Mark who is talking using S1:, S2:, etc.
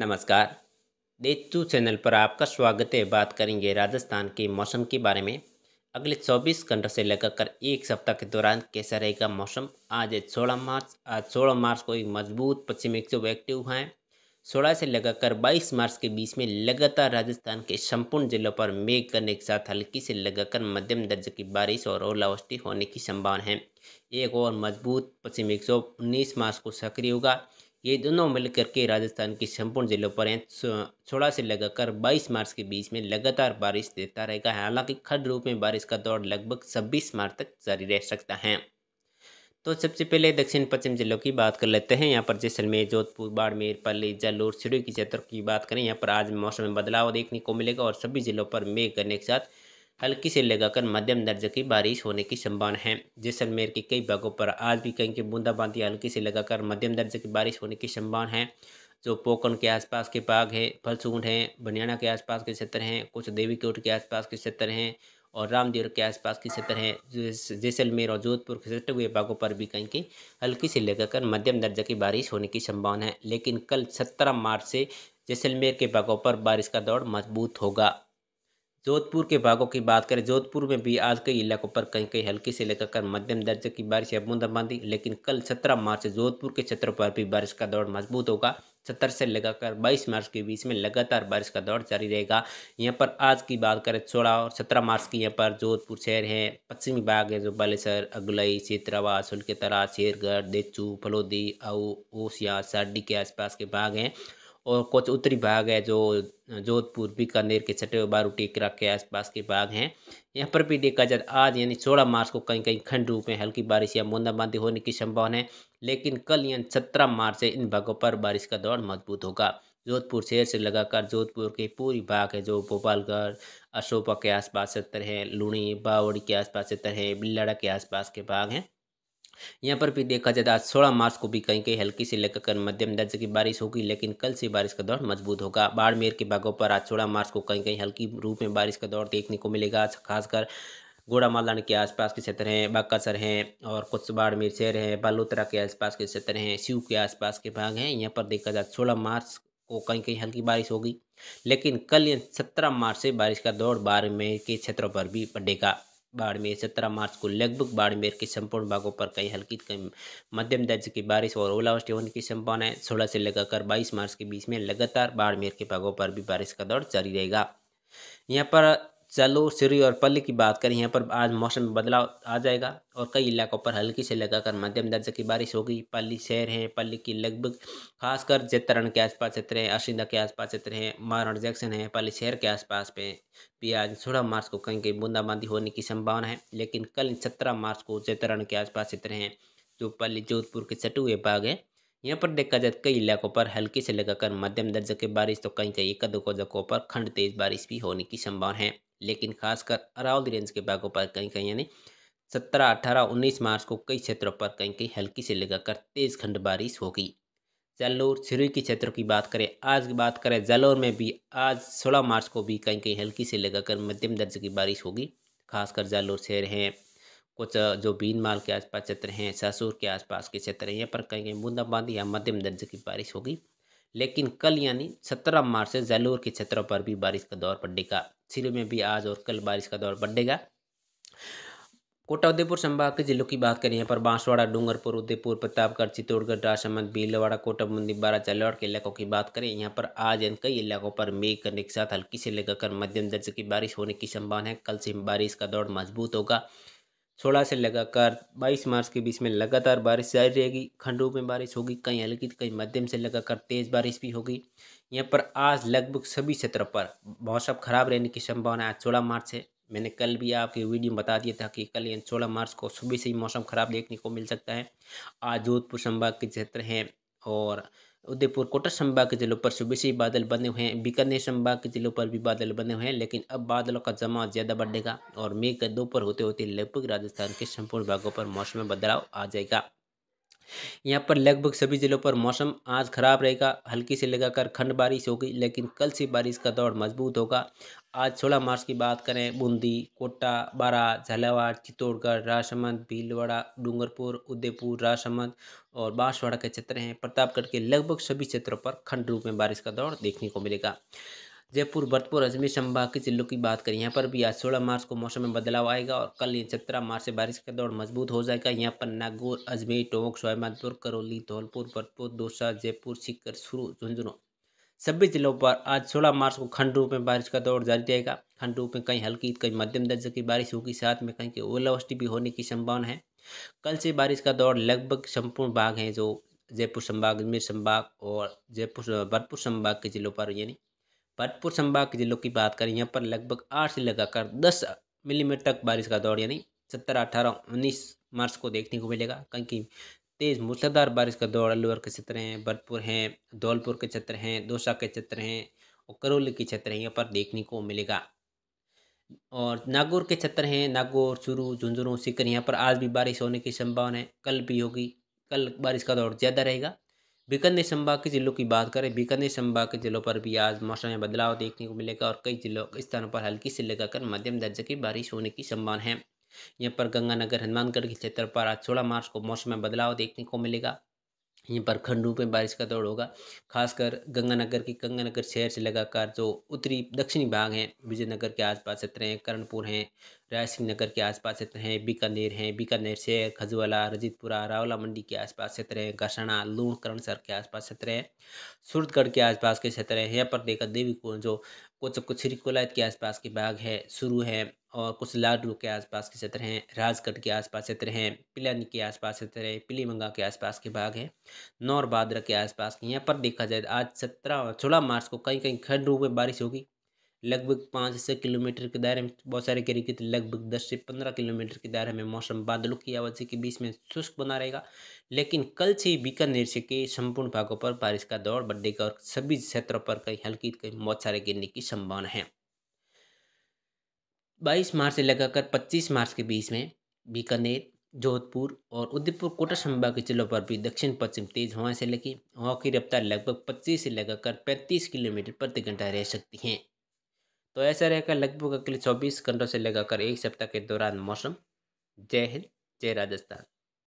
S1: नमस्कार देतू चैनल पर आपका स्वागत है बात करेंगे राजस्थान के मौसम के बारे में अगले 24 घंटों से लगाकर एक सप्ताह के दौरान कैसा रहेगा मौसम आज है सोलह मार्च आज सोलह मार्च को एक मजबूत पश्चिमी एक्टिव हुआ है सोलह से लगाकर बाईस मार्च के बीच में लगातार राजस्थान के संपूर्ण जिलों पर मेघ करने के साथ हल्की से लगाकर मध्यम दर्जे की बारिश और ओलावृष्टि होने की संभावना है एक और मजबूत पश्चिमी विक्षोभ उन्नीस मार्च को सक्रिय होगा ये दोनों मिलकर के राजस्थान के संपूर्ण जिलों पर सोलह से लगाकर बाईस मार्च के बीच में लगातार बारिश देता रहेगा हालांकि खंड रूप में बारिश का दौर लगभग छब्बीस मार्च तक जारी रह सकता है तो सबसे पहले दक्षिण पश्चिम जिलों की बात कर लेते हैं यहाँ पर जैसलमेर जोधपुर बाड़मेर पल्ली जालोर सिड़ी की क्षेत्र की बात करें यहाँ पर आज मौसम में बदलाव देखने को मिलेगा और सभी जिलों पर मेघ करने के साथ हल्की से लगाकर मध्यम दर्जे की बारिश होने की संभावना है जैसलमेर के कई भागों पर आज भी कहीं की बूंदाबांदी हल्की से लगाकर मध्यम दर्जे की बारिश होने की संभावना है जो पोकन के आसपास के बाग है फलसूंड हैं बनियाना के आसपास के क्षेत्र हैं कुछ देवी कोट के आसपास के क्षेत्र हैं और रामदेव के आसपास के क्षेत्र हैं जैसलमेर और जोधपुर के सटे हुए भागों पर भी कहीं की हल्की से लगाकर मध्यम दर्जे की बारिश होने की संभावना है लेकिन कल सत्रह मार्च से जैसलमेर के भागों पर बारिश का दौर मजबूत होगा जोधपुर के भागों की बात करें जोधपुर में भी आज कई इलाकों पर कहीं कहीं हल्की से लेकर मध्यम दर्जे की बारिश या बूंदाबांदी लेकिन कल 17 मार्च जोधपुर के क्षेत्रों पर भी बारिश का दौर मजबूत होगा सत्तर से लगाकर बाईस मार्च के बीच में लगातार बारिश का दौर जारी रहेगा यहाँ पर आज की बात करें सोलह और सत्रह मार्च की यहाँ पर जोधपुर शहर है पश्चिमी भाग है जो बालेसर अगलई चित्रावा सुलकेतरा शेरगढ़ देचू फलोदी आऊ ओसिया साडी के आसपास के भाग हैं और कुछ उत्तरी भाग है जो जोधपुर बीकानेर के छठे बारूटी करा के आसपास के भाग हैं यहाँ पर भी देखा जाए आज यानी सोलह मार्च को कहीं कहीं खंड रूप में हल्की बारिश या बूंदाबांदी होने की संभावना है लेकिन कल यानी सत्रह मार्च से इन भागों पर बारिश का दौर मजबूत होगा जोधपुर शहर से लगाकर जोधपुर के पूरी भाग है जो भोपालगढ़ अशोपा के आसपास क्षेत्र है लुणी बावड़ी के आसपास क्षेत्र है बिल्लाड़ा के आसपास के भाग हैं यहाँ पर भी देखा जाए तो आज सोलह मार्च को भी कहीं कहीं हल्की से लेकर मध्यम दर्जे की बारिश होगी लेकिन कल से बारिश का दौर मजबूत होगा बाड़मेर के बागों पर आज सोलह मार्च को कहीं कहीं हल्की रूप में बारिश का दौर देखने को मिलेगा खासकर गोड़ा मालान के आसपास के क्षेत्र हैं बाकासर हैं और कुछ बाड़मेर शहर हैं बालोतरा के आसपास के क्षेत्र हैं शिव के आसपास के भाग हैं यहाँ पर देखा जाए तो सोलह मार्च को कहीं कहीं हल्की बारिश होगी लेकिन कल सत्रह मार्च से बारिश का दौर बाड़मेर के क्षेत्रों पर भी पड़ेगा बाड़मेर सत्रह मार्च को लगभग बाड़मेर के संपूर्ण भागों पर कई हल्की मध्यम दर्ज की बारिश और ओलावृष्टि होने की संभावना है सोलह से लगाकर बाईस मार्च के बीच में लगातार बाड़मेर के भागों पर भी बारिश का दौर जारी रहेगा यहाँ पर चलो सिरी और पल्ली की बात करें यहाँ पर आज मौसम में बदलाव आ जाएगा और कई इलाकों पर हल्की से लगाकर मध्यम दर्जे की बारिश होगी पल्ली शहर हैं पल्ली की लगभग खासकर जेतरण के आसपास क्षेत्र हैं अशिंदा के आसपास क्षेत्र हैं मारण जंक्शन है पल्ली शहर के आसपास पे भी आज सोलह मार्च को कहीं कहीं बूंदाबांदी होने की संभावना है लेकिन कल सत्रह मार्च को जेतरण के आसपास क्षेत्र हैं जो पल्ली जोधपुर के चटुए बाग है यहाँ पर देखा जाए तो कई इलाकों पर हल्की से लगाकर मध्यम दर्जे की बारिश तो कहीं कहीं कदों जगहों पर खंड तेज बारिश भी होने की संभावना है लेकिन खासकर अरावली रेंज के भागों पर कहीं कहीं यानी सत्रह अठारह उन्नीस मार्च को कई क्षेत्रों पर कहीं कहीं हल्की से लगाकर तेज खंड बारिश होगी जालोर सिरुई के क्षेत्रों की बात करें आज की बात करें जालोर में भी आज सोलह मार्च को भी कहीं कहीं हल्की से लगाकर मध्यम दर्जे की बारिश होगी खासकर जालोर शहर हैं कुछ जो माल के आसपास क्षेत्र हैं ससुर के आसपास के क्षेत्र हैं यहाँ पर कहीं कहीं बूंदाबांदी या मध्यम दर्जे की बारिश होगी लेकिन कल यानी सत्रह मार्च से जैलोर के क्षेत्रों पर भी बारिश का दौर बढ़ेगा सिले में भी आज और कल बारिश का दौर बढ़ेगा कोटा उदयपुर संभाग के जिलों की बात करें यहाँ पर बांसवाड़ा डूंगरपुर उदयपुर प्रतापगढ़ चित्तौड़गढ़ राजसमंद भीलवाड़ा कोटा बूंदी बारा चलवाड़ के इलाकों की बात करें यहाँ पर आज इन कई इलाकों पर मेघ करने के साथ हल्की से लगाकर मध्यम दर्जे की बारिश होने की संभावना है कल से बारिश का दौर मजबूत होगा सोलह से लगातार बाईस मार्च के बीच में लगातार बारिश जारी रहेगी खंड में बारिश होगी कहीं हल्की कहीं मध्यम से लगाकर तेज़ बारिश भी होगी यहाँ पर आज लगभग सभी क्षेत्रों पर मौसम खराब रहने की संभावना है आज सोलह मार्च से मैंने कल भी आपके वीडियो में बता दिया था कि कल यानी सोलह मार्च को सुबह से ही मौसम खराब देखने को मिल सकता है आज जोधपुर संभाग के क्षेत्र हैं और उदयपुर कोटा संभाग के जिलों पर सुबह से बादल बने हुए हैं बीकानेर संभाग के जिलों पर भी बादल बने हुए हैं लेकिन अब बादलों का जमा ज़्यादा बढ़ेगा और मेघ दोपहर होते होते लगभग राजस्थान के संपूर्ण भागों पर मौसम में बदलाव आ जाएगा यहाँ पर लगभग सभी ज़िलों पर मौसम आज ख़राब रहेगा हल्की से लगाकर खंड बारिश होगी लेकिन कल से बारिश का दौर मजबूत होगा आज 16 मार्च की बात करें बूंदी कोटा बारा झालावाड़ चित्तौड़गढ़ राजसमंद भीलवाड़ा डूंगरपुर उदयपुर राजसमंद और बांसवाड़ा के क्षेत्र हैं प्रतापगढ़ के लगभग सभी क्षेत्रों पर खंड रूप में बारिश का दौर देखने को मिलेगा जयपुर भरतपुर अजमेर संभाग के जिलों की बात करें यहाँ पर भी आज सोलह मार्च को मौसम में बदलाव आएगा और कल सत्रह मार्च से बारिश का दौर मजबूत हो जाएगा यहाँ पर नागौर अजमेर टोंक सोहमानपुर करौली धौलपुर भरतपुर दौसा जयपुर सीकर सुरू झुंझुनू सभी जिलों पर आज सोलह मार्च को खंड रूप में बारिश का दौर जारी रहेगा खंड रूप में कहीं हल्की कहीं मध्यम दर्जे की बारिश होगी साथ में कहीं की ओलावृष्टि भी होने की संभावना है कल से बारिश का दौर लगभग संपूर्ण भाग है जो जयपुर संभाग अजमेर संभाग और जयपुर भरतपुर संभाग के जिलों पर यानी भरतपुर संभाग के जिलों की बात करें यहाँ पर लगभग आठ से लगाकर दस मिलीमीटर तक बारिश का दौर यानी सत्तर अठारह उन्नीस मार्च को देखने को मिलेगा क्योंकि तेज़ मूसलाधार बारिश का दौर अलवर के क्षेत्र हैं भरतपुर हैं धौलपुर के क्षेत्र हैं दौसा के क्षेत्र हैं और करौली के क्षेत्र हैं यहाँ पर देखने को मिलेगा और नागौर के क्षेत्र हैं नागौर चुरू झुंझुनू सीकर यहाँ पर आज भी बारिश होने की संभावना है कल भी होगी कल बारिश का दौर ज़्यादा रहेगा बीकानेर संभाग के जिलों की बात करें बीकानेर संभाग के जिलों पर भी आज मौसम में बदलाव देखने को मिलेगा और कई जिलों के स्थानों पर हल्की से लगाकर मध्यम दर्जे की बारिश होने की संभावना है यहाँ पर गंगानगर हनुमानगढ़ के क्षेत्र पर आज सोलह मार्च को मौसम में बदलाव देखने को मिलेगा यहीं पर प्रखंडों में बारिश का दौर होगा खासकर गंगानगर की गंगानगर शहर से लगाकर जो उत्तरी दक्षिणी भाग हैं विजयनगर के आसपास क्षेत्र हैं करणपुर हैं रायसिंह नगर के आसपास क्षेत्र हैं बीकानेर हैं बीकानेर शहर खजवाला रजितपुरा रावला मंडी के आसपास क्षेत्र हैं घसणा लूण करणसर के आसपास क्षेत्र हैं सूरतगढ़ के आसपास के क्षेत्र हैं यहाँ पर देखा देवी कुंज जो कुछ कुछ श्री कोलायत के आसपास के भाग है शुरू है और कुछ लाडू के आसपास के क्षेत्र हैं राजगढ़ के आसपास क्षेत्र हैं पिलानी के आसपास क्षेत्र है पीलीमंगा के आसपास के भाग हैं नौर भाद्र के आसपास के यहाँ पर देखा जाए तो आज सत्रह और सोलह मार्च को कहीं कहीं खंड रूप में बारिश होगी लगभग पाँच से किलोमीटर के दायरे में बहुत सारे करेगी तो लगभग दस से पंद्रह किलोमीटर के दायरे में मौसम बादलों की आवाज़ी के बीच में शुष्क बना रहेगा लेकिन कल से ही बीकानेर से के संपूर्ण भागों पर बारिश का दौर बढ़ेगा और सभी क्षेत्रों पर कहीं हल्की कहीं बहुत सारे गिरने की संभावना है बाईस मार्च से लगाकर पच्चीस मार्च के बीच में बीकानेर जोधपुर और उदयपुर कोटा संभाग के जिलों पर भी दक्षिण पश्चिम तेज हवाएं से लगी हवाओं की रफ्तार लगभग 25 से लगाकर 35 किलोमीटर प्रति घंटा रह सकती हैं तो ऐसा रहकर लगभग अगले 24 घंटों से लगाकर एक सप्ताह के दौरान मौसम जय हिंद जय राजस्थान